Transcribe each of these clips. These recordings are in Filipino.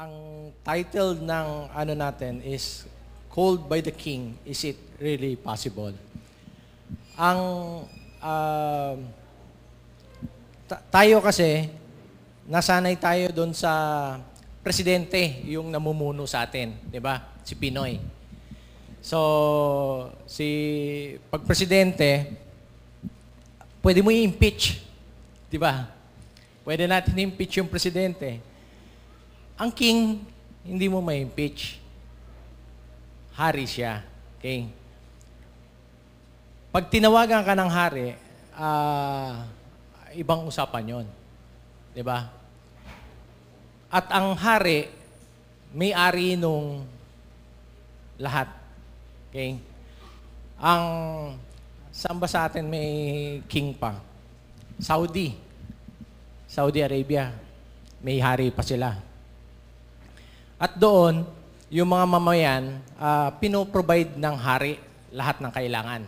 Ang title ng ano natin is Called by the King, Is It Really Possible? Ang uh, tayo kasi, nasanay tayo doon sa presidente yung namumuno sa atin, 'di ba? Si Pinoy. So, si pag presidente, pwede mo i-impeach, 'di ba? Pwede natin i-impeach yung presidente. Ang king, hindi mo ma-impeach. Hari siya, Okay? Pag tinawagan ka ng hari, uh, ibang usapan yon, Di ba? At ang hari, may-ari nung lahat. Okay? Ang, saan sa atin may king pa? Saudi. Saudi Arabia. May hari pa sila. At doon, yung mga mamayan, uh, pinoprovide ng hari lahat ng kailangan.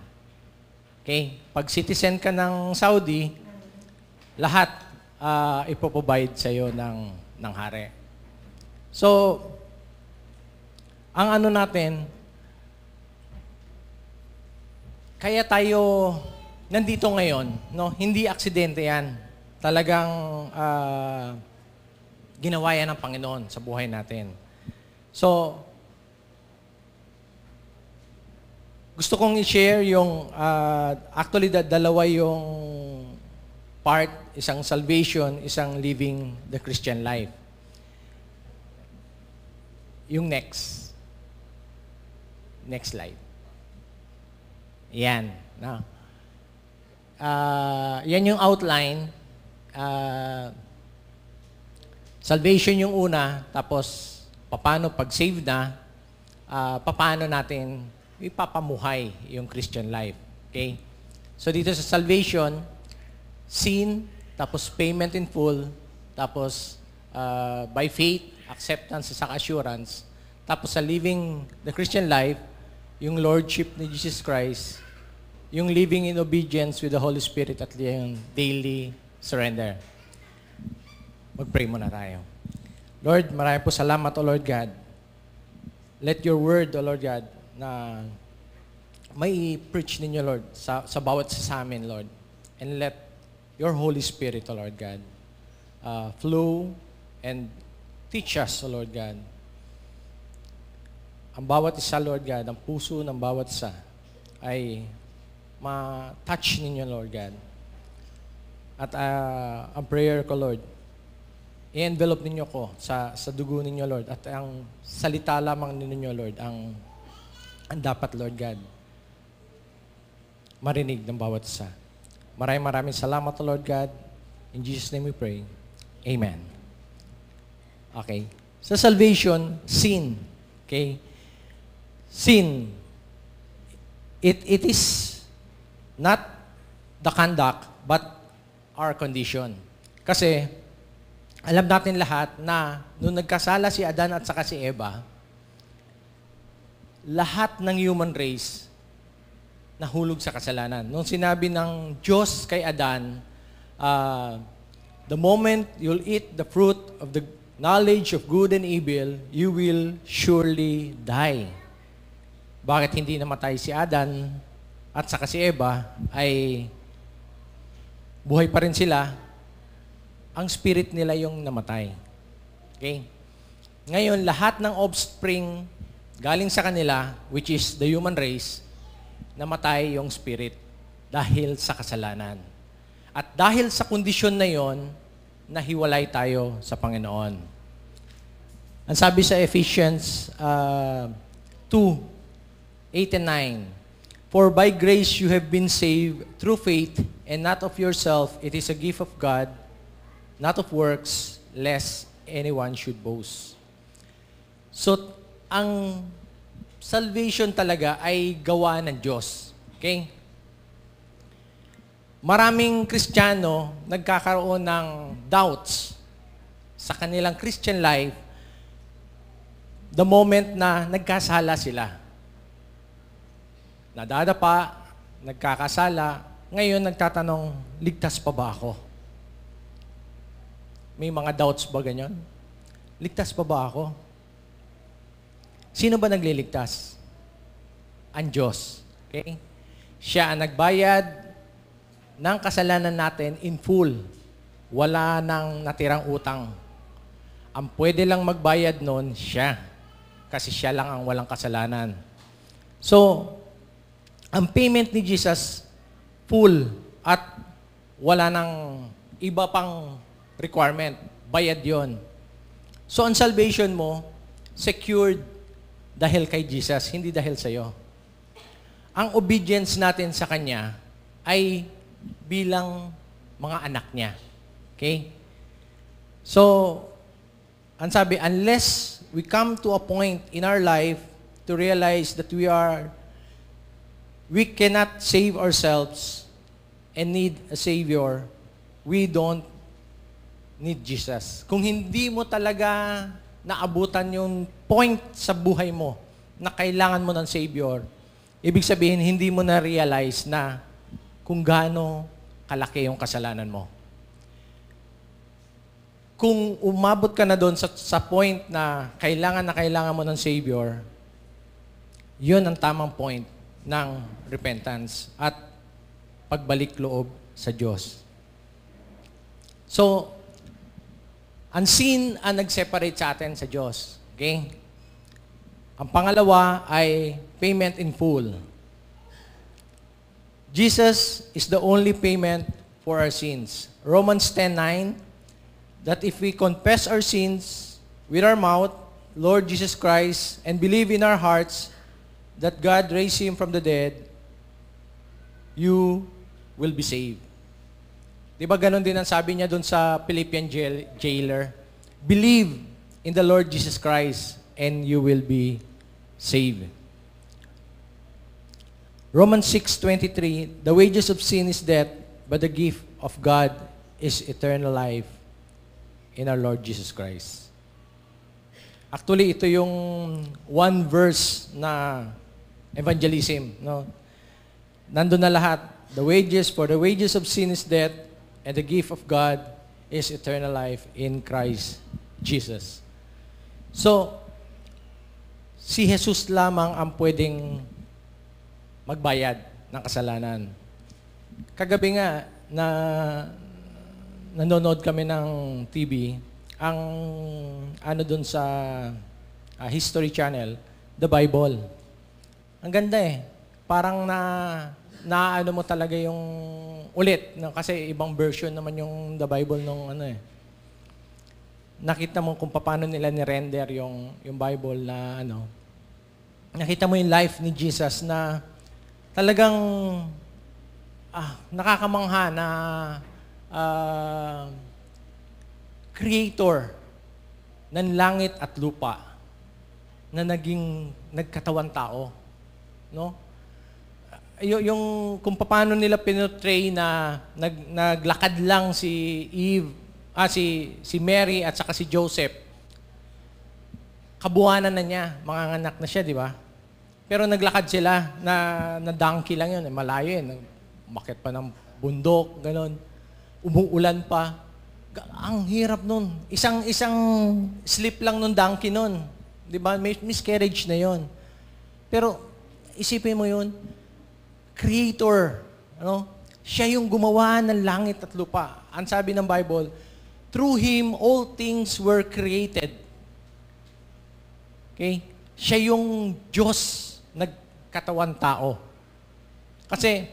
Okay? Pag citizen ka ng Saudi, lahat uh, ipoprovide iyo ng, ng hari. So, ang ano natin, kaya tayo nandito ngayon, no? Hindi aksidente 'yan. Talagang uh, ginawa yan ng Panginoon sa buhay natin. So, gusto kong i-share yung, uh, actually da, dalawa yung part, isang salvation, isang living the Christian life. Yung next. Next slide. Yan. No. Uh, yan yung outline. Uh, salvation yung una, tapos paano pag saved na, uh, ah, paano natin ipapamuhay yung Christian life. Okay? So dito sa salvation, sin, tapos payment in full, tapos uh, by faith, acceptance sa assurance, tapos sa living the Christian life, yung lordship ni Jesus Christ, yung living in obedience with the Holy Spirit at yung daily surrender. Mag-pray muna tayo. Lord, maraming po salamat, O Lord God. Let your word, O Lord God, na may preach ninyo, Lord, sa, sa bawat sa amin, Lord. And let your Holy Spirit, O Lord God, uh, flow and teach us, O Lord God. Ang bawat isa, Lord God, ang puso ng bawat isa ay ma-touch ninyo, Lord God. At uh, ang prayer ko, Lord, i-envelop ninyo ko sa, sa dugo ninyo, Lord. At ang salita lamang ninyo, Lord, ang, ang dapat, Lord God, marinig ng bawat isa. Maraming maraming salamat, Lord God. In Jesus' name we pray. Amen. Okay. Sa salvation, sin. Okay? Sin. It, it is not the conduct, but our condition. Kasi, alam natin lahat na nung nagkasala si Adan at saka si Eva, lahat ng human race nahulog sa kasalanan. Nung sinabi ng Diyos kay Adan, uh, the moment you'll eat the fruit of the knowledge of good and evil, you will surely die. Bakit hindi namatay si Adan at saka si Eva ay buhay pa rin sila ang spirit nila yung namatay. Okay? Ngayon, lahat ng offspring galing sa kanila, which is the human race, namatay yung spirit dahil sa kasalanan. At dahil sa kondisyon na yon, nahiwalay tayo sa Panginoon. Ang sabi sa Ephesians uh, 2, 8 and 9, For by grace you have been saved through faith, and not of yourself, it is a gift of God, not of works, lest anyone should boast. So, ang salvation talaga ay gawa ng Diyos. Okay? Maraming Kristiyano nagkakaroon ng doubts sa kanilang Christian life the moment na nagkasala sila. Nadada pa, nagkakasala, ngayon nagtatanong, ligtas pa ba ako? May mga doubts ba ganyan? Ligtas pa ba ako? Sino ba nagliligtas? Ang Diyos. Okay? Siya ang nagbayad ng kasalanan natin in full. Wala nang natirang utang. Ang pwede lang magbayad noon, siya. Kasi siya lang ang walang kasalanan. So, ang payment ni Jesus, full at wala nang iba pang requirement. Bayad yon. So, ang salvation mo, secured dahil kay Jesus, hindi dahil sa iyo. Ang obedience natin sa Kanya ay bilang mga anak niya. Okay? So, ang sabi, unless we come to a point in our life to realize that we are, we cannot save ourselves and need a Savior, we don't need Jesus. Kung hindi mo talaga naabutan yung point sa buhay mo na kailangan mo ng Savior, ibig sabihin, hindi mo na-realize na kung gaano kalaki yung kasalanan mo. Kung umabot ka na doon sa, sa point na kailangan na kailangan mo ng Savior, yun ang tamang point ng repentance at pagbalik loob sa Diyos. So, ang sin ang nag-separate sa atin sa Diyos. Okay? Ang pangalawa ay payment in full. Jesus is the only payment for our sins. Romans 10.9 That if we confess our sins with our mouth, Lord Jesus Christ, and believe in our hearts that God raised Him from the dead, you will be saved. Di ba ganun din ang sabi niya doon sa Philippian jail, jailer? Believe in the Lord Jesus Christ and you will be saved. Romans 6.23, The wages of sin is death, but the gift of God is eternal life in our Lord Jesus Christ. Actually, ito yung one verse na evangelism. No? Nandun na lahat. The wages, for the wages of sin is death, And the gift of God is eternal life in Christ Jesus. So, si Jesus lamang ang pwedeng magbayad ng kasalanan. Kagabi nga, na nanonood kami ng TV, ang ano dun sa uh, History Channel, The Bible. Ang ganda eh. Parang na, na ano mo talaga yung ulit, no, kasi ibang version naman yung the Bible nung ano eh. Nakita mo kung paano nila ni-render yung, yung Bible na ano. Nakita mo yung life ni Jesus na talagang ah, nakakamangha na uh, creator ng langit at lupa na naging nagkatawan tao. No? y- yung kung paano nila pinotray na nag, naglakad lang si Eve, ah, si, si Mary at saka si Joseph, kabuhanan na niya, mga anak na siya, di ba? Pero naglakad sila na, na donkey lang yun, eh, malayo yun. Eh, Umakit pa ng bundok, ganun, Umuulan pa. Ang hirap nun. Isang-isang slip lang nung donkey nun. Di ba? May miscarriage na yon. Pero isipin mo yun, creator. Ano? Siya yung gumawa ng langit at lupa. Ang sabi ng Bible, through Him, all things were created. Okay? Siya yung Diyos nagkatawan tao. Kasi,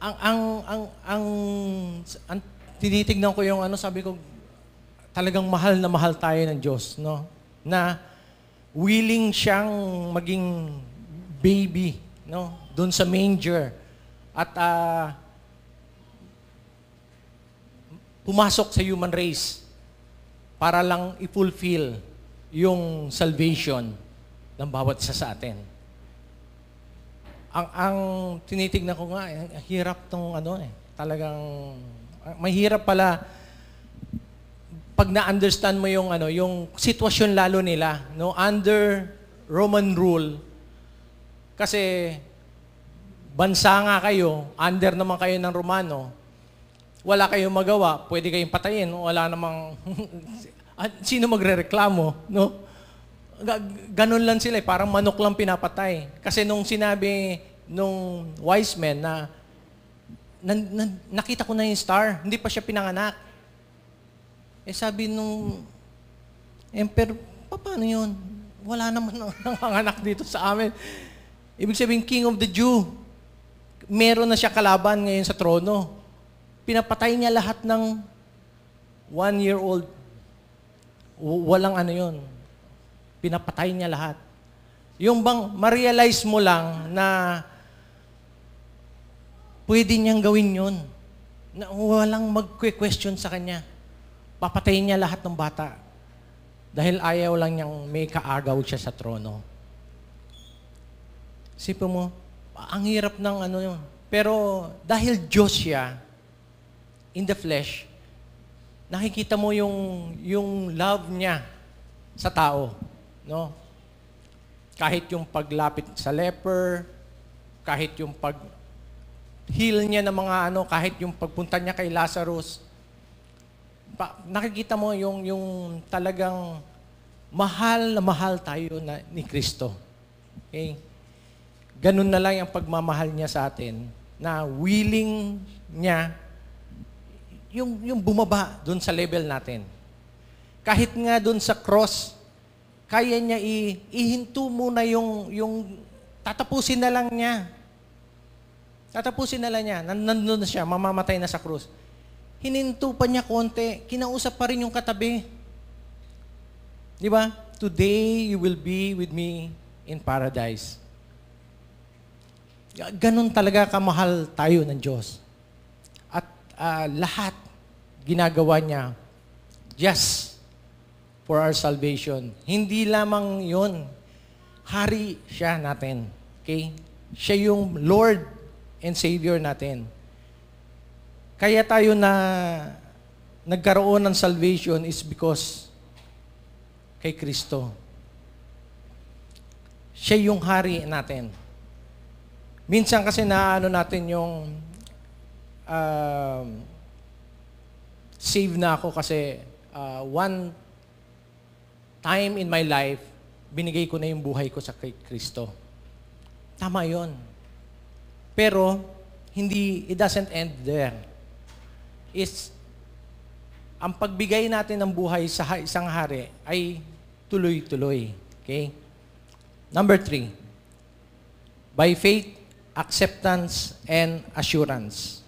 ang, ang, ang, ang, ang tinitignan ko yung ano, sabi ko, talagang mahal na mahal tayo ng Diyos, no? Na willing siyang maging baby no? Doon sa manger. At uh, pumasok sa human race para lang i-fulfill yung salvation ng bawat isa sa atin. Ang, ang tinitingnan ko nga, eh, ang hirap tong ano eh. Talagang, mahirap pala pag na-understand mo yung ano, yung sitwasyon lalo nila, no? Under Roman rule, kasi bansa nga kayo, under naman kayo ng Romano, wala kayong magawa, pwede kayong patayin, wala namang, sino magre-reklamo, no? Ganun lang sila, eh, parang manok lang pinapatay. Kasi nung sinabi nung wise men na, na, na nakita ko na yung star, hindi pa siya pinanganak. Eh sabi nung emperor, paano yun? Wala naman nanganak dito sa amin. Ibig sabihin, King of the Jew. Meron na siya kalaban ngayon sa trono. Pinapatay niya lahat ng one-year-old. Walang ano yon. Pinapatay niya lahat. Yung bang ma-realize mo lang na pwede niyang gawin yon. Na walang mag-question sa kanya. Papatayin niya lahat ng bata. Dahil ayaw lang niyang may kaagaw siya sa trono. Sipo mo, ang hirap ng ano yun. Pero dahil Diyos siya, in the flesh, nakikita mo yung, yung love niya sa tao. No? Kahit yung paglapit sa leper, kahit yung pag heal niya ng mga ano, kahit yung pagpunta niya kay Lazarus, pa, nakikita mo yung, yung talagang mahal na mahal tayo na, ni Kristo. Okay? ganun na lang yung pagmamahal niya sa atin na willing niya yung, yung bumaba doon sa level natin. Kahit nga doon sa cross, kaya niya i, ihinto muna yung, yung tatapusin na lang niya. Tatapusin na lang niya. Nandun na siya, mamamatay na sa cross. Hininto pa niya konti. Kinausap pa rin yung katabi. Di ba? Today you will be with me in paradise. Ganon talaga kamahal tayo ng Diyos. At uh, lahat ginagawa niya just for our salvation. Hindi lamang yon Hari siya natin. Okay? Siya yung Lord and Savior natin. Kaya tayo na nagkaroon ng salvation is because kay Kristo. Siya yung hari natin. Minsan kasi naano natin yung uh, save na ako kasi uh, one time in my life, binigay ko na yung buhay ko sa kay Kristo. Tama yon. Pero, hindi, it doesn't end there. It's, ang pagbigay natin ng buhay sa isang hari ay tuloy-tuloy. Okay? Number three, by faith, acceptance, and assurance.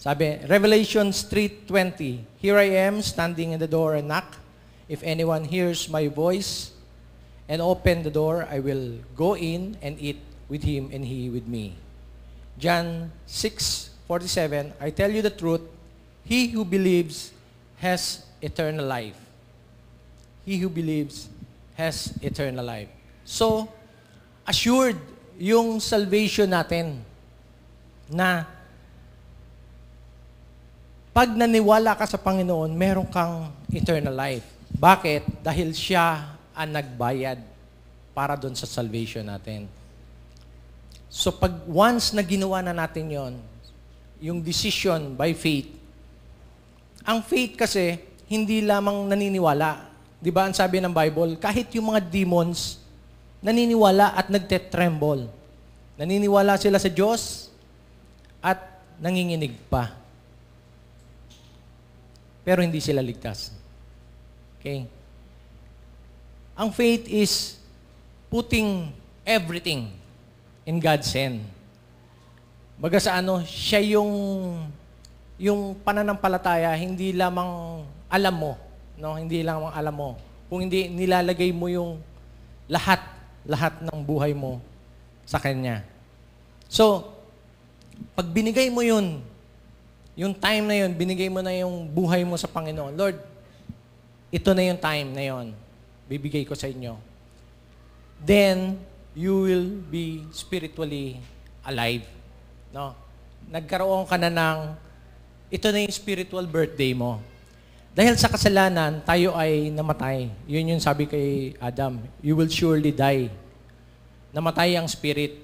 Sabi, Revelation 3.20, Here I am standing in the door and knock. If anyone hears my voice and open the door, I will go in and eat with him and he with me. John 6:47 I tell you the truth he who believes has eternal life he who believes has eternal life so assured yung salvation natin na pag naniwala ka sa Panginoon, meron kang eternal life. Bakit? Dahil siya ang nagbayad para doon sa salvation natin. So pag once na ginawa na natin yon, yung decision by faith, ang faith kasi, hindi lamang naniniwala. Di ba ang sabi ng Bible, kahit yung mga demons, naniniwala at nagtetremble. Naniniwala sila sa Diyos at nanginginig pa. Pero hindi sila ligtas. Okay? Ang faith is putting everything in God's hand. Baga sa ano, siya yung yung pananampalataya, hindi lamang alam mo, no? Hindi lamang alam mo. Kung hindi nilalagay mo yung lahat lahat ng buhay mo sa Kanya. So, pag binigay mo yun, yung time na yun, binigay mo na yung buhay mo sa Panginoon, Lord, ito na yung time na yun. Bibigay ko sa inyo. Then, you will be spiritually alive. No? Nagkaroon ka na ng, ito na yung spiritual birthday mo. Dahil sa kasalanan, tayo ay namatay. Yun yung sabi kay Adam, you will surely die. Namatay ang spirit.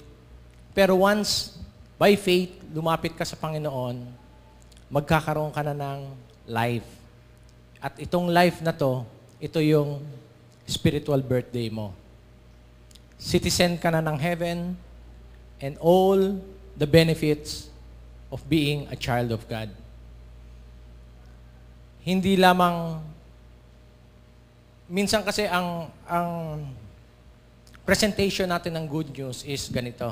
Pero once, by faith, lumapit ka sa Panginoon, magkakaroon ka na ng life. At itong life na to, ito yung spiritual birthday mo. Citizen ka na ng heaven and all the benefits of being a child of God hindi lamang minsan kasi ang ang presentation natin ng good news is ganito.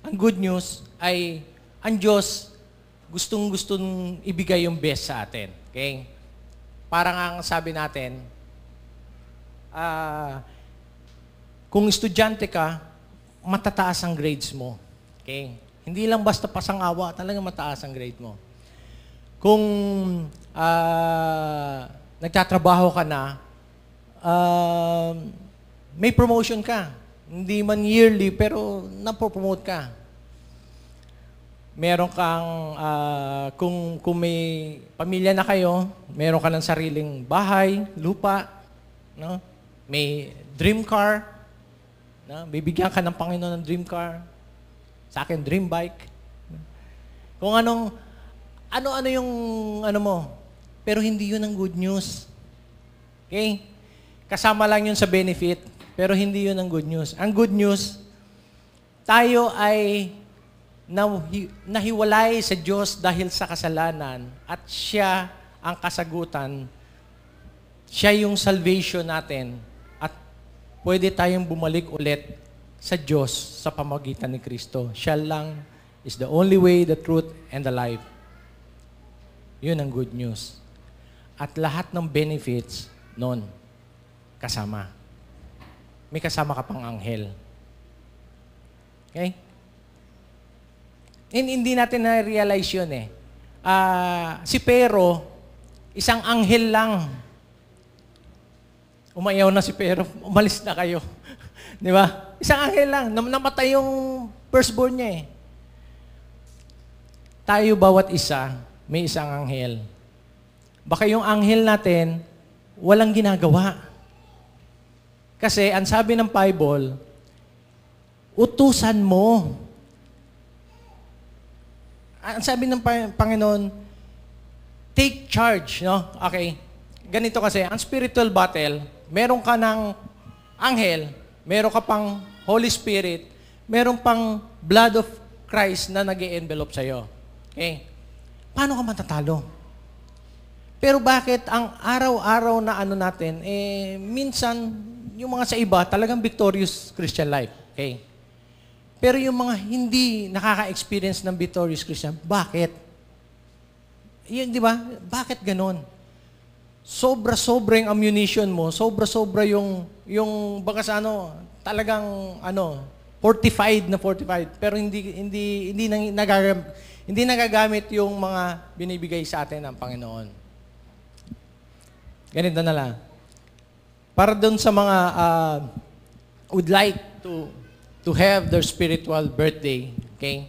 Ang good news ay ang Diyos gustong-gustong ibigay yung best sa atin. Okay? Parang ang sabi natin, uh, kung estudyante ka, matataas ang grades mo. Okay? Hindi lang basta pasang awa, talaga mataas ang grade mo kung uh, nagtatrabaho ka na, uh, may promotion ka. Hindi man yearly, pero napopromote ka. Meron kang, uh, kung, kung may pamilya na kayo, meron ka ng sariling bahay, lupa, no? may dream car, no? bibigyan ka ng Panginoon ng dream car, sa akin dream bike. Kung anong ano-ano yung ano mo. Pero hindi yun ang good news. Okay? Kasama lang yun sa benefit, pero hindi yun ang good news. Ang good news, tayo ay nahiwalay sa Diyos dahil sa kasalanan at siya ang kasagutan. Siya yung salvation natin at pwede tayong bumalik ulit sa Diyos sa pamagitan ni Kristo. Siya lang is the only way, the truth, and the life. Yun ang good news. At lahat ng benefits noon, kasama. May kasama ka pang anghel. Okay? And hindi natin na-realize yun eh. Uh, si Pero, isang anghel lang. Umayaw na si Pero, umalis na kayo. Di ba? Isang anghel lang. Nam- namatay yung firstborn niya eh. Tayo bawat isa, may isang anghel. Baka yung anghel natin, walang ginagawa. Kasi ang sabi ng Bible, utusan mo. Ang sabi ng Panginoon, take charge, no? Okay. Ganito kasi, ang spiritual battle, meron ka ng anghel, meron ka pang Holy Spirit, meron pang blood of Christ na nag envelope sa'yo. Okay? paano ka matatalo? Pero bakit ang araw-araw na ano natin, eh, minsan, yung mga sa iba, talagang victorious Christian life. Okay? Pero yung mga hindi nakaka-experience ng victorious Christian, bakit? Yun, di ba? Bakit ganon? Sobra-sobra yung ammunition mo, sobra-sobra yung, yung bakas ano, talagang, ano, fortified na fortified, pero hindi, hindi, hindi nang, nagagam, hindi nagagamit yung mga binibigay sa atin ng Panginoon. Ganito na lang. Para doon sa mga uh, would like to to have their spiritual birthday, okay?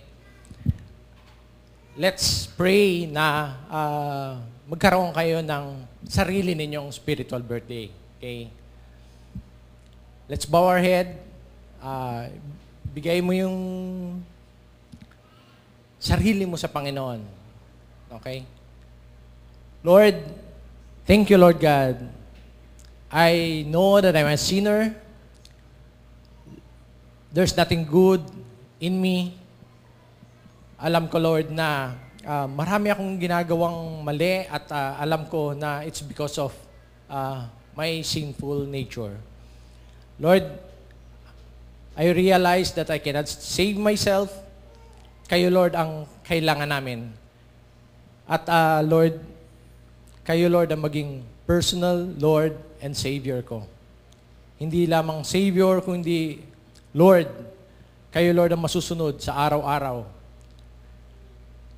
Let's pray na uh, magkaroon kayo ng sarili ninyong spiritual birthday, okay? Let's bow our head. Uh, bigay mo yung sarili mo sa Panginoon. Okay? Lord, thank you, Lord God. I know that I'm a sinner. There's nothing good in me. Alam ko, Lord, na uh, marami akong ginagawang mali at uh, alam ko na it's because of uh, my sinful nature. Lord, I realize that I cannot save myself kayo Lord ang kailangan namin. At uh, Lord, kayo Lord ang maging personal Lord and Savior ko. Hindi lamang Savior, kundi Lord, kayo Lord ang masusunod sa araw-araw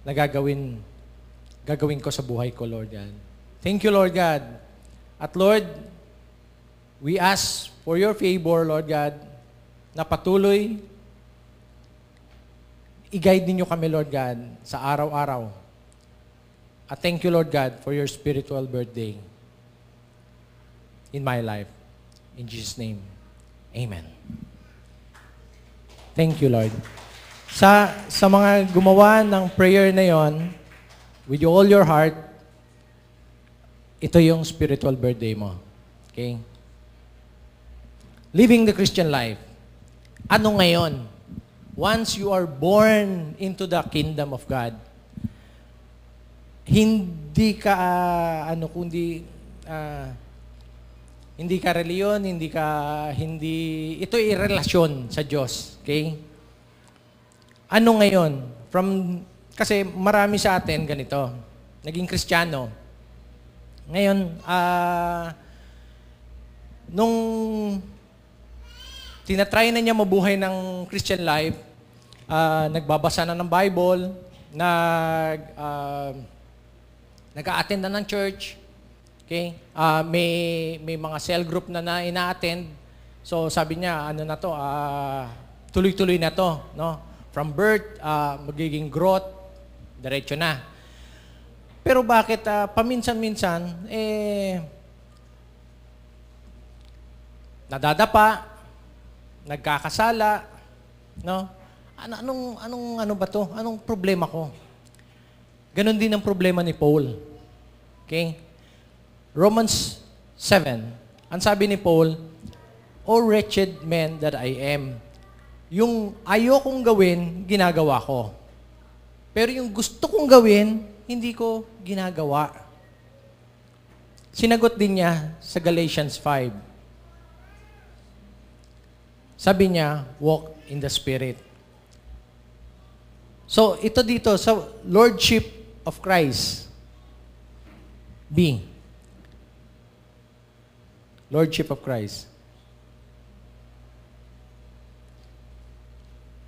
na gagawin, gagawin ko sa buhay ko, Lord God. Thank you, Lord God. At Lord, we ask for your favor, Lord God, na patuloy i-guide ninyo kami, Lord God, sa araw-araw. At thank you, Lord God, for your spiritual birthday in my life. In Jesus' name, Amen. Thank you, Lord. Sa, sa mga gumawa ng prayer na yon, with you all your heart, ito yung spiritual birthday mo. Okay? Living the Christian life. Ano ngayon? once you are born into the kingdom of God, hindi ka uh, ano kundi uh, hindi ka reliyon, hindi ka hindi ito ay relasyon sa Diyos, okay? Ano ngayon? From kasi marami sa atin ganito. Naging Kristiyano. Ngayon, ah uh, nung tinatry na niya mabuhay ng Christian life, uh, nagbabasa na ng Bible, nag, uh, nag-a-attend na ng church, okay? Uh, may, may mga cell group na, na ina-attend. So sabi niya, ano na to, uh, tuloy-tuloy na to, no? From birth, uh, magiging growth, diretso na. Pero bakit uh, paminsan-minsan, eh, nadadapa, nagkakasala, no? Ano, anong, anong, ano ba to? Anong problema ko? Ganon din ang problema ni Paul. Okay? Romans 7. Ang sabi ni Paul, O wretched man that I am. Yung ayokong gawin, ginagawa ko. Pero yung gusto kong gawin, hindi ko ginagawa. Sinagot din niya sa Galatians 5. Sabi niya, walk in the Spirit. So, ito dito, sa so Lordship of Christ. B. Lordship of Christ.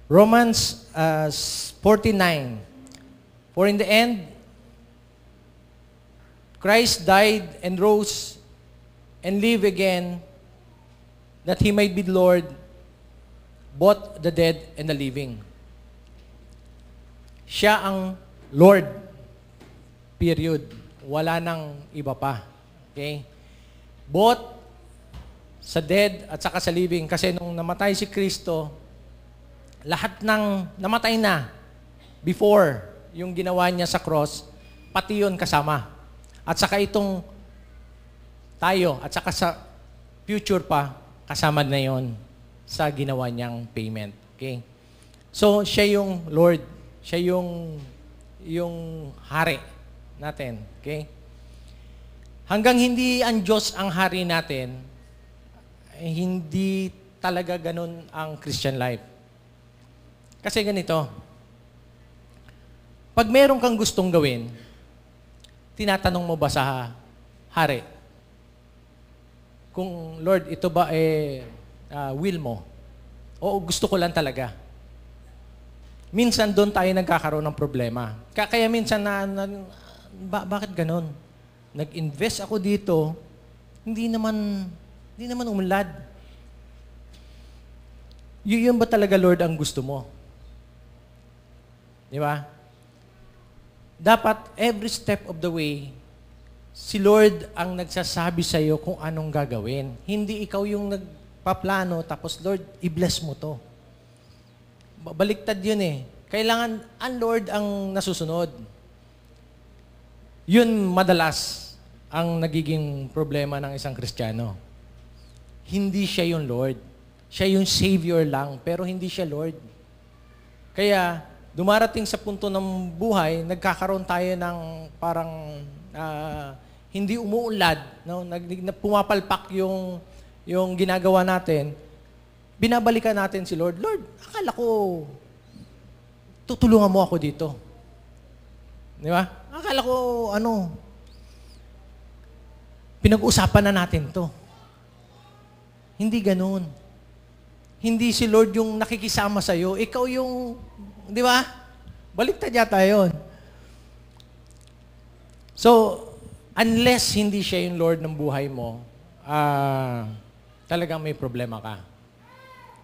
Romans uh, 49. For in the end, Christ died and rose and live again that he might be Lord both the dead and the living. Siya ang Lord. Period. Wala nang iba pa. Okay? Both sa dead at saka sa living. Kasi nung namatay si Kristo, lahat ng namatay na before yung ginawa niya sa cross, pati yun kasama. At saka itong tayo, at saka sa future pa, kasama na yon sa ginawa niyang payment. Okay? So, siya yung Lord. Siya yung, yung hari natin. Okay? Hanggang hindi ang Diyos ang hari natin, eh, hindi talaga ganun ang Christian life. Kasi ganito, pag meron kang gustong gawin, tinatanong mo ba sa hari? Kung, Lord, ito ba eh, uh, ah, will mo. Oo, gusto ko lang talaga. Minsan doon tayo nagkakaroon ng problema. Kaya minsan na, na ba, bakit ganon? Nag-invest ako dito, hindi naman, hindi naman umulad. yun ba talaga, Lord, ang gusto mo? Di ba? Dapat every step of the way, si Lord ang nagsasabi sa iyo kung anong gagawin. Hindi ikaw yung nag paplano, tapos Lord, i-bless mo to. Baliktad yun eh. Kailangan ang ah, Lord ang nasusunod. Yun madalas ang nagiging problema ng isang Kristiyano. Hindi siya yung Lord. Siya yung Savior lang, pero hindi siya Lord. Kaya, dumarating sa punto ng buhay, nagkakaroon tayo ng parang uh, hindi umuulad, no? Nag, pumapalpak yung yung ginagawa natin, binabalikan natin si Lord, Lord, akala ko, tutulungan mo ako dito. Di ba? Akala ko, ano, pinag-usapan na natin to. Hindi ganoon. Hindi si Lord yung nakikisama sa'yo, ikaw yung, di ba? Baliktad yata yun. So, unless hindi siya yung Lord ng buhay mo, ah, uh, talagang may problema ka.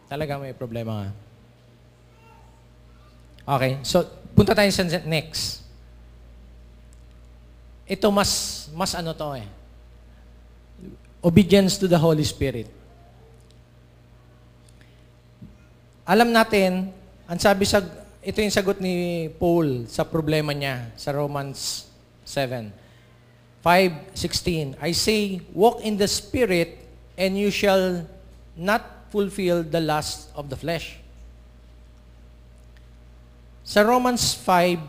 Talagang may problema ka. Okay, so punta tayo sa next. Ito mas mas ano to eh. Obedience to the Holy Spirit. Alam natin, ang sabi sa ito yung sagot ni Paul sa problema niya sa Romans 7. 5:16. I say, walk in the spirit and you shall not fulfill the lust of the flesh. Sa Romans 5,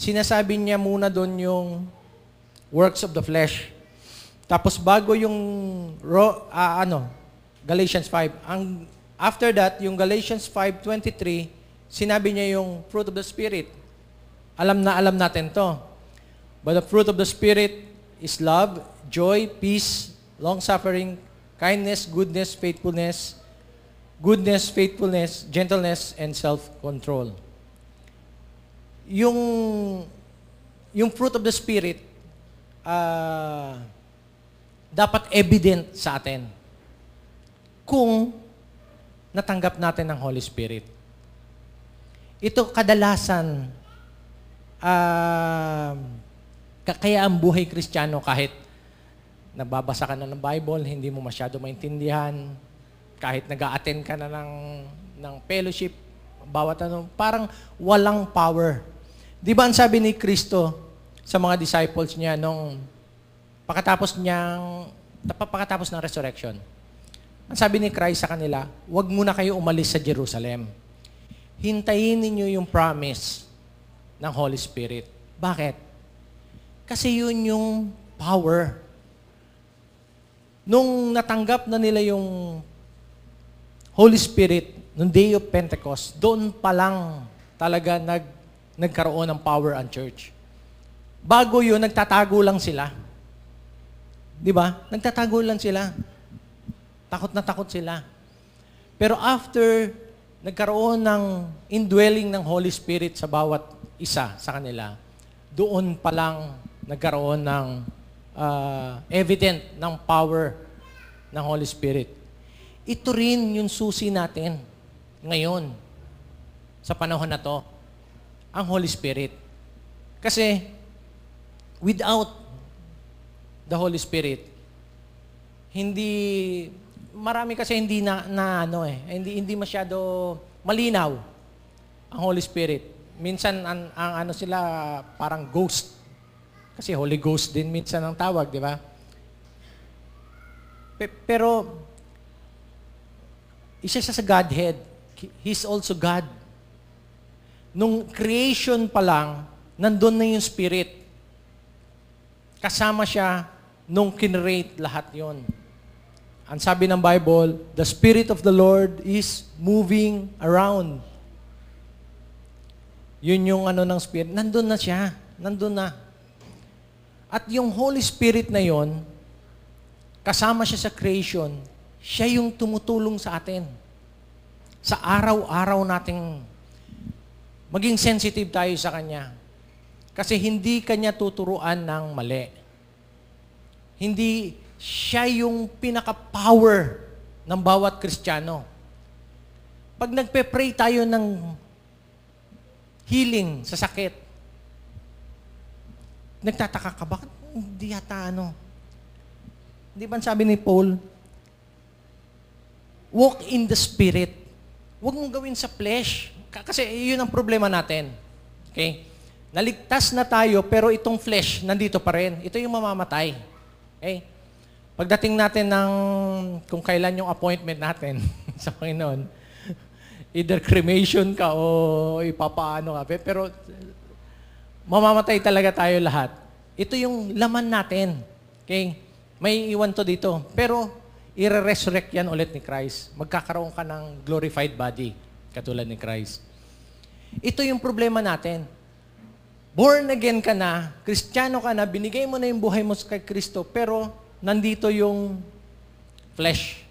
sinasabi niya muna doon yung works of the flesh. Tapos bago yung ro, uh, ano, Galatians 5, ang after that, yung Galatians 5:23, sinabi niya yung fruit of the spirit. Alam na alam natin 'to. But the fruit of the spirit is love, joy, peace, long suffering, kindness, goodness, faithfulness, goodness, faithfulness, gentleness, and self-control. Yung, yung fruit of the Spirit, uh, dapat evident sa atin kung natanggap natin ng Holy Spirit. Ito kadalasan, uh, kaya ang buhay kristyano kahit nagbabasa ka na ng Bible, hindi mo masyado maintindihan, kahit nag attend ka na ng, ng fellowship, bawat ano, parang walang power. Di ba ang sabi ni Kristo sa mga disciples niya nung pakatapos niyang, pakatapos ng resurrection? Ang sabi ni Christ sa kanila, huwag muna kayo umalis sa Jerusalem. Hintayin ninyo yung promise ng Holy Spirit. Bakit? Kasi yun yung power nung natanggap na nila yung Holy Spirit, nung day of Pentecost, doon pa lang talaga nag, nagkaroon ng power ang church. Bago yun, nagtatago lang sila. Di ba? Nagtatago lang sila. Takot na takot sila. Pero after nagkaroon ng indwelling ng Holy Spirit sa bawat isa sa kanila, doon pa lang nagkaroon ng uh, evident ng power ng Holy Spirit. Ito rin yung susi natin ngayon sa panahon na to, ang Holy Spirit. Kasi without the Holy Spirit, hindi marami kasi hindi na, na ano eh, hindi hindi masyado malinaw ang Holy Spirit. Minsan ang, ang ano sila parang ghost kasi Holy Ghost din minsan ang tawag, di ba? pero, isa siya sa Godhead. He's also God. Nung creation pa lang, nandun na yung Spirit. Kasama siya nung kinrate lahat yon. Ang sabi ng Bible, the Spirit of the Lord is moving around. Yun yung ano ng Spirit. Nandun na siya. Nandun na. At yung Holy Spirit na yon, kasama siya sa creation, siya yung tumutulong sa atin. Sa araw-araw nating maging sensitive tayo sa Kanya. Kasi hindi Kanya tuturuan ng mali. Hindi siya yung pinaka-power ng bawat Kristiyano. Pag nagpe-pray tayo ng healing sa sakit, nagtataka ka, bakit hindi yata ano? Di ba sabi ni Paul, walk in the Spirit. Huwag mong gawin sa flesh. Kasi yun ang problema natin. Okay? Naligtas na tayo, pero itong flesh, nandito pa rin. Ito yung mamamatay. Okay? Pagdating natin ng kung kailan yung appointment natin sa Panginoon, either cremation ka o ipapaano ka. Pero mamamatay talaga tayo lahat. Ito yung laman natin. Okay? May iwan to dito. Pero, i-resurrect yan ulit ni Christ. Magkakaroon ka ng glorified body, katulad ni Christ. Ito yung problema natin. Born again ka na, kristyano ka na, binigay mo na yung buhay mo kay Kristo, pero nandito yung flesh.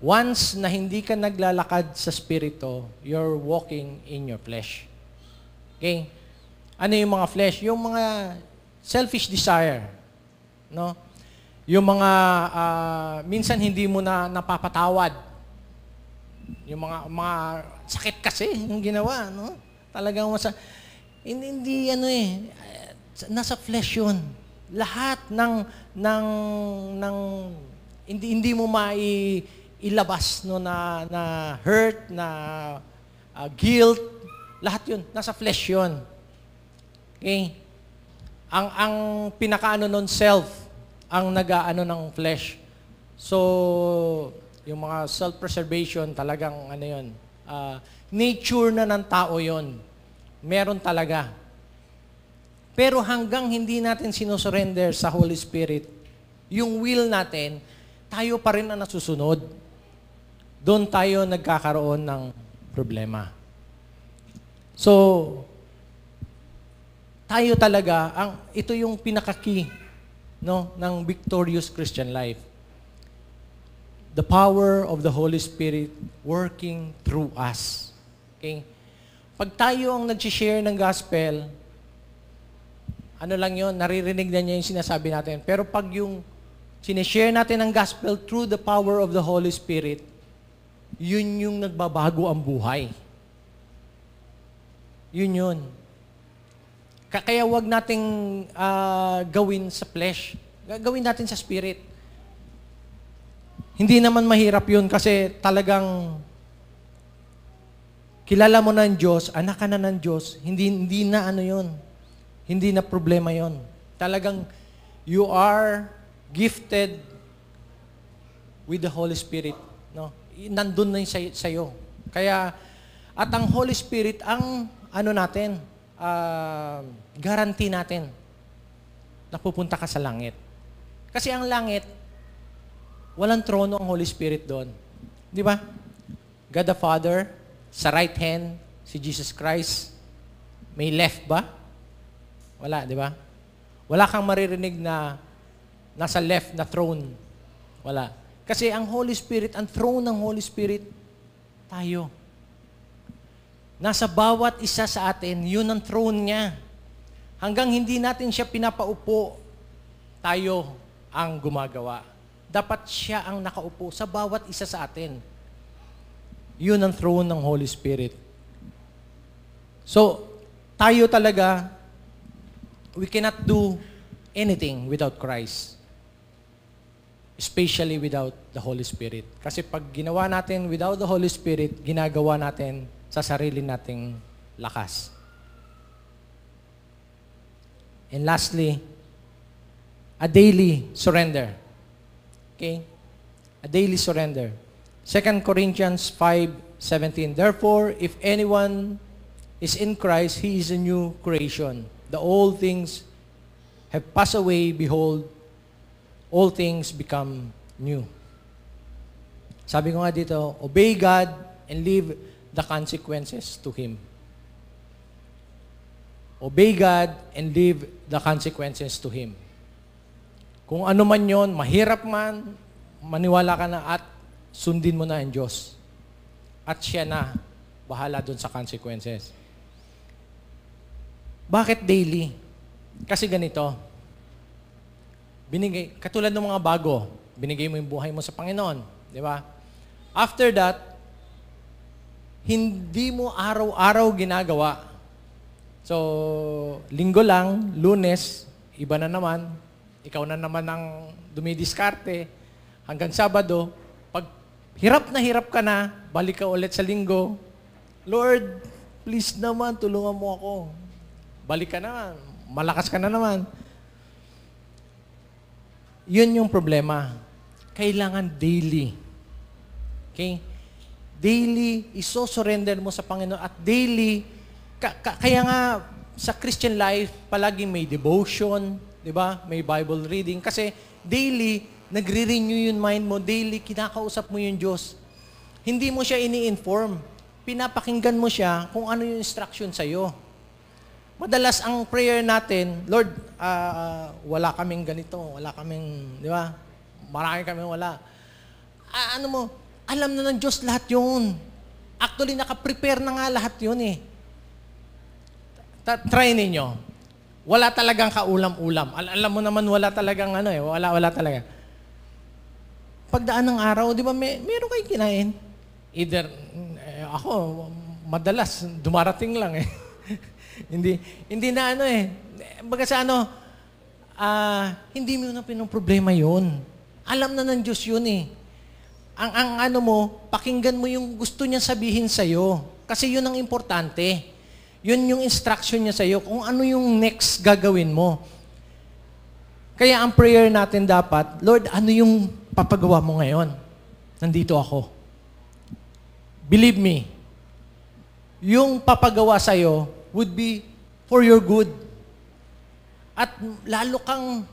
Once na hindi ka naglalakad sa spirito, you're walking in your flesh. Okay? Ano yung mga flesh? Yung mga selfish desire. No? Yung mga uh, minsan hindi mo na napapatawad. Yung mga mga sakit kasi yung ginawa, no? Talagang masa hindi, hindi ano eh nasa flesh 'yun. Lahat ng ng ng hindi hindi mo mai ilabas no na na hurt na uh, guilt lahat 'yun nasa flesh 'yun Okay? Ang ang pinakaano noon self ang nagaano ng flesh. So yung mga self-preservation talagang ano yun, uh, nature na ng tao yon. Meron talaga. Pero hanggang hindi natin sinosurrender sa Holy Spirit, yung will natin, tayo pa rin ang nasusunod. Doon tayo nagkakaroon ng problema. So, tayo talaga, ang, ito yung pinakaki no, ng victorious Christian life. The power of the Holy Spirit working through us. Okay? Pag tayo ang nag-share ng gospel, ano lang yon naririnig na niya yung sinasabi natin. Pero pag yung sinishare natin ang gospel through the power of the Holy Spirit, yun yung nagbabago ang buhay. Yun yun. Kaya wag nating uh, gawin sa flesh. Gawin natin sa spirit. Hindi naman mahirap yun kasi talagang kilala mo na ang Diyos, anak ka na ng Diyos, hindi, hindi na ano yun. Hindi na problema yun. Talagang you are gifted with the Holy Spirit. No? Nandun na yun sa'yo. Kaya, at ang Holy Spirit ang ano natin, uh, guarantee natin na pupunta ka sa langit. Kasi ang langit, walang trono ang Holy Spirit doon. Di ba? God the Father, sa right hand, si Jesus Christ, may left ba? Wala, di ba? Wala kang maririnig na nasa left na throne. Wala. Kasi ang Holy Spirit, ang throne ng Holy Spirit, tayo. Nasa bawat isa sa atin, yun ang throne niya. Hanggang hindi natin siya pinapaupo, tayo ang gumagawa. Dapat siya ang nakaupo sa bawat isa sa atin. Yun ang throne ng Holy Spirit. So, tayo talaga, we cannot do anything without Christ. Especially without the Holy Spirit. Kasi pag ginawa natin without the Holy Spirit, ginagawa natin sa sarili nating lakas. And lastly, a daily surrender. Okay? A daily surrender. 2 Corinthians 5:17 Therefore, if anyone is in Christ, he is a new creation. The old things have passed away, behold, all things become new. Sabi ko nga dito, obey God and live the consequences to him. Obey God and leave the consequences to him. Kung ano man yon, mahirap man, maniwala ka na at sundin mo na ang Diyos. At siya na, bahala doon sa consequences. Bakit daily? Kasi ganito, binigay, katulad ng mga bago, binigay mo yung buhay mo sa Panginoon. Di ba? After that, hindi mo araw-araw ginagawa. So, linggo lang, lunes, iba na naman, ikaw na naman ang dumidiskarte, hanggang Sabado, pag hirap na hirap ka na, balik ka ulit sa linggo, Lord, please naman, tulungan mo ako. Balik ka naman, malakas ka na naman. Yun yung problema. Kailangan daily. Okay? daily isosurrender mo sa Panginoon at daily, ka, ka, kaya nga sa Christian life, palaging may devotion, di ba? May Bible reading. Kasi daily, nagre-renew yung mind mo, daily kinakausap mo yung Diyos. Hindi mo siya ini-inform. Pinapakinggan mo siya kung ano yung instruction sa'yo. Madalas ang prayer natin, Lord, uh, wala kaming ganito, wala kaming, di ba? Marami kami wala. Uh, ano mo, alam na ng Diyos lahat yun. Actually, nakaprepare na nga lahat yun eh. Ta- try ninyo. Wala talagang kaulam-ulam. Al- alam mo naman, wala talagang ano eh. Wala, wala talaga. Pagdaan ng araw, di ba, may, meron kayong kinain. Either, eh, ako, madalas, dumarating lang eh. hindi, hindi na ano eh. Baga sa ano, ah, uh, hindi mo na pinong problema yun. Alam na ng Diyos yun eh ang, ang ano mo, pakinggan mo yung gusto niya sabihin sa'yo. Kasi yun ang importante. Yun yung instruction niya sa'yo kung ano yung next gagawin mo. Kaya ang prayer natin dapat, Lord, ano yung papagawa mo ngayon? Nandito ako. Believe me, yung papagawa sa'yo would be for your good. At lalo kang,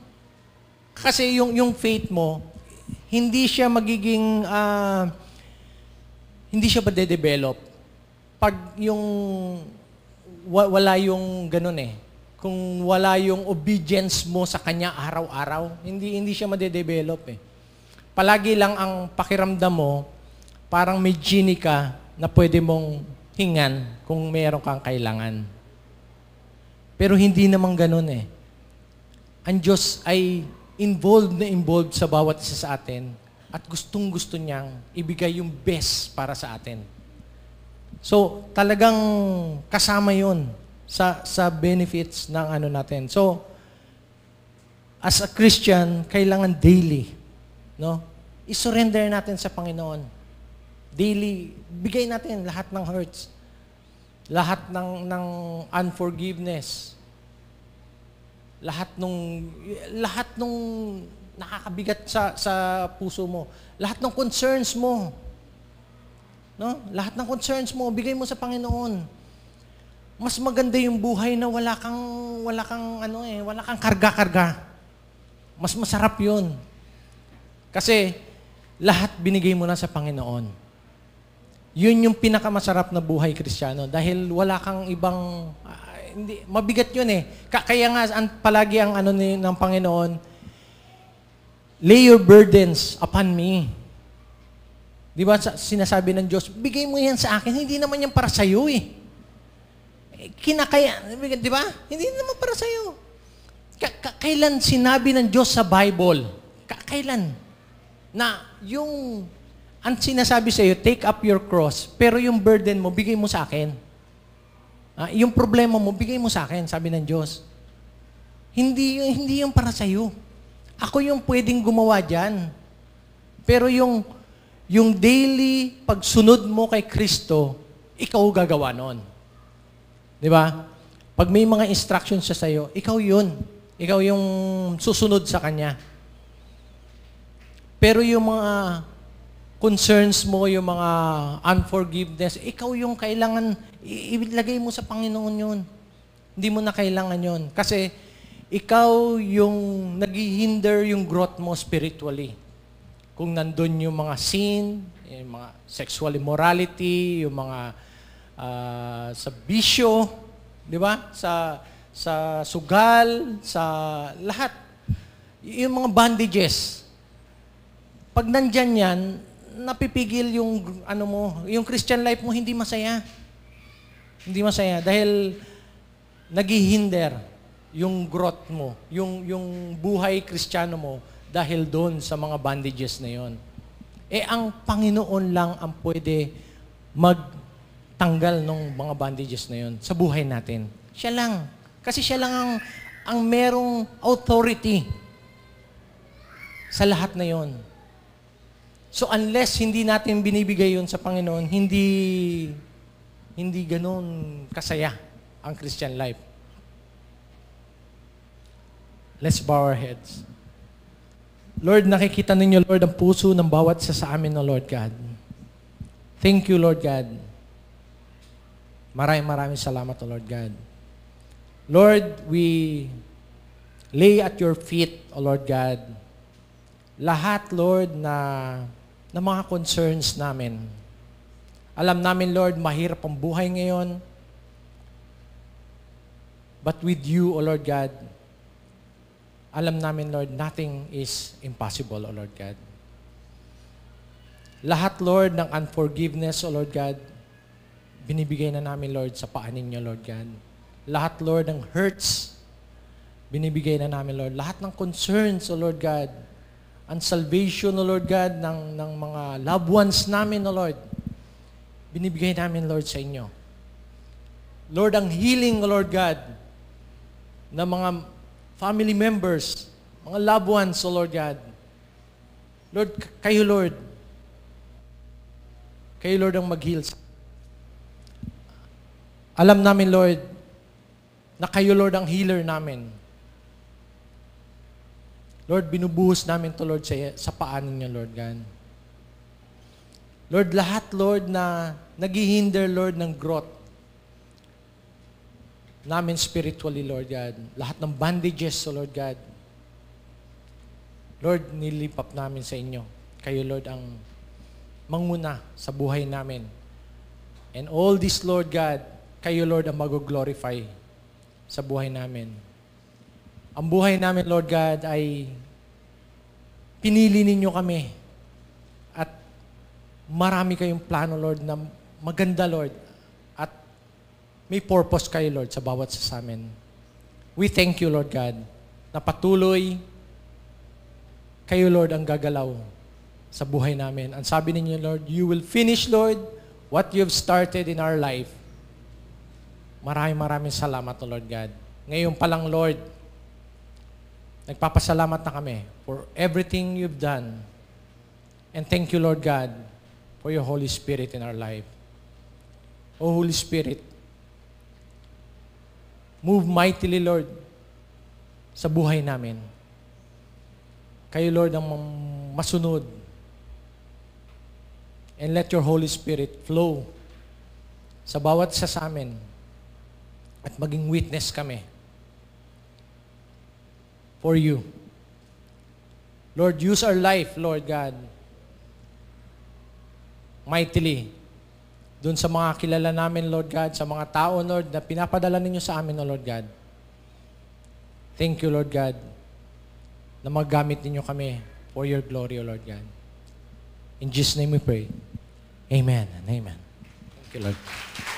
kasi yung, yung faith mo, hindi siya magiging, uh, hindi siya pa madedevelop pag yung wala yung ganun eh. Kung wala yung obedience mo sa kanya araw-araw, hindi hindi siya madedevelop eh. Palagi lang ang pakiramdam mo, parang may genie ka na pwede mong hingan kung meron kang kailangan. Pero hindi naman ganun eh. Ang Diyos ay involved na involved sa bawat isa sa atin at gustong-gusto niyang ibigay yung best para sa atin. So, talagang kasama 'yon sa sa benefits ng ano natin. So, as a Christian, kailangan daily, no? I-surrender natin sa Panginoon. Daily, bigay natin lahat ng hurts, lahat ng ng unforgiveness, lahat nung lahat nung nakakabigat sa sa puso mo, lahat ng concerns mo. No? Lahat ng concerns mo bigay mo sa Panginoon. Mas maganda yung buhay na wala kang wala kang ano eh, wala kang karga-karga. Mas masarap 'yun. Kasi lahat binigay mo na sa Panginoon. Yun yung pinakamasarap na buhay Kristiyano dahil wala kang ibang hindi, mabigat yun eh. Kaya nga, ang, palagi ang ano ni, ng Panginoon, lay your burdens upon me. Di ba sinasabi ng Diyos, bigay mo yan sa akin, hindi naman yan para sa iyo eh. eh. Kinakaya, di ba? Hindi naman para sa iyo. Kailan sinabi ng Diyos sa Bible? Kailan? Na yung, ang sinasabi sa iyo, take up your cross, pero yung burden mo, bigay mo sa akin. Ah, yung problema mo, bigay mo sa akin, sabi ng Diyos. Hindi, hindi yung para sa'yo. Ako yung pwedeng gumawa dyan. Pero yung, yung daily pagsunod mo kay Kristo, ikaw gagawa nun. Di ba? Pag may mga instructions siya sa'yo, ikaw yun. Ikaw yung susunod sa Kanya. Pero yung mga concerns mo, yung mga unforgiveness, ikaw yung kailangan ilagay mo sa Panginoon yun. Hindi mo na kailangan yun. Kasi ikaw yung naghihinder yung growth mo spiritually. Kung nandun yung mga sin, yung mga sexual immorality, yung mga uh, sa bisyo, di ba? Sa, sa sugal, sa lahat. Yung mga bandages. Pag nandyan yan, napipigil yung ano mo, yung Christian life mo hindi masaya. Hindi masaya dahil naghihinder yung growth mo, yung, yung buhay kristyano mo dahil doon sa mga bandages na yon. Eh ang Panginoon lang ang pwede magtanggal ng mga bandages na yon sa buhay natin. Siya lang. Kasi siya lang ang, ang merong authority sa lahat na yon. So unless hindi natin binibigay yon sa Panginoon, hindi hindi ganoon kasaya ang Christian life. Let's bow our heads. Lord, nakikita ninyo, Lord, ang puso ng bawat isa sa amin na Lord God. Thank you, Lord God. Maraming maraming salamat, O Lord God. Lord, we lay at your feet, O Lord God, lahat, Lord, na, na mga concerns namin. Alam namin, Lord, mahirap ang buhay ngayon. But with you, O Lord God, alam namin, Lord, nothing is impossible, O Lord God. Lahat, Lord, ng unforgiveness, O Lord God, binibigay na namin, Lord, sa paanin niyo, Lord God. Lahat, Lord, ng hurts, binibigay na namin, Lord. Lahat ng concerns, O Lord God, ang salvation, O Lord God, ng, ng mga loved ones namin, O Lord, binibigay namin, Lord, sa inyo. Lord, ang healing, Lord God, ng mga family members, mga loved ones, O oh Lord God. Lord, kayo, Lord. Kayo, Lord, ang mag-heal. Alam namin, Lord, na kayo, Lord, ang healer namin. Lord, binubuhos namin to Lord, sa, sa paan ninyo, Lord God. Lord, lahat, Lord, na naghihinder, Lord, ng growth namin spiritually, Lord God. Lahat ng bandages, so Lord God. Lord, nilipap namin sa inyo. Kayo, Lord, ang manguna sa buhay namin. And all this, Lord God, kayo, Lord, ang mag-glorify sa buhay namin. Ang buhay namin, Lord God, ay pinili ninyo kami marami kayong plano, Lord, na maganda, Lord. At may purpose kayo, Lord, sa bawat sa amin. We thank you, Lord God, na patuloy kayo, Lord, ang gagalaw sa buhay namin. Ang sabi ninyo, Lord, you will finish, Lord, what you've started in our life. Maraming maraming salamat, Lord God. Ngayon pa lang, Lord, nagpapasalamat na kami for everything you've done. And thank you, Lord God, for your Holy Spirit in our life. O Holy Spirit, move mightily, Lord, sa buhay namin. Kayo, Lord, ang masunod. And let your Holy Spirit flow sa bawat sa sa amin at maging witness kami for you. Lord, use our life, Lord God, mightily doon sa mga kilala namin, Lord God, sa mga tao, Lord, na pinapadala ninyo sa amin, O Lord God. Thank you, Lord God, na magamit ninyo kami for your glory, O Lord God. In Jesus' name we pray. Amen and amen. Thank you, Lord.